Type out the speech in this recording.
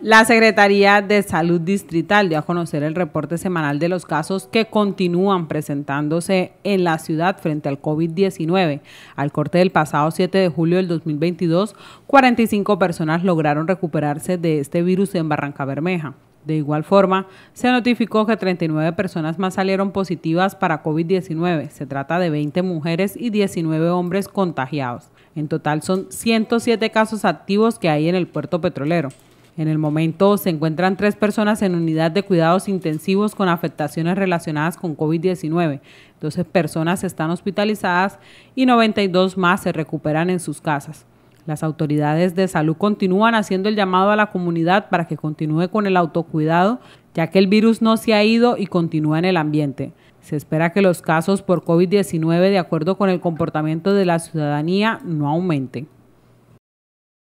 La Secretaría de Salud Distrital dio a conocer el reporte semanal de los casos que continúan presentándose en la ciudad frente al COVID-19. Al corte del pasado 7 de julio del 2022, 45 personas lograron recuperarse de este virus en Barranca Bermeja. De igual forma, se notificó que 39 personas más salieron positivas para COVID-19. Se trata de 20 mujeres y 19 hombres contagiados. En total son 107 casos activos que hay en el puerto petrolero. En el momento se encuentran tres personas en unidad de cuidados intensivos con afectaciones relacionadas con COVID-19. 12 personas están hospitalizadas y 92 más se recuperan en sus casas. Las autoridades de salud continúan haciendo el llamado a la comunidad para que continúe con el autocuidado, ya que el virus no se ha ido y continúa en el ambiente. Se espera que los casos por COVID-19, de acuerdo con el comportamiento de la ciudadanía, no aumenten.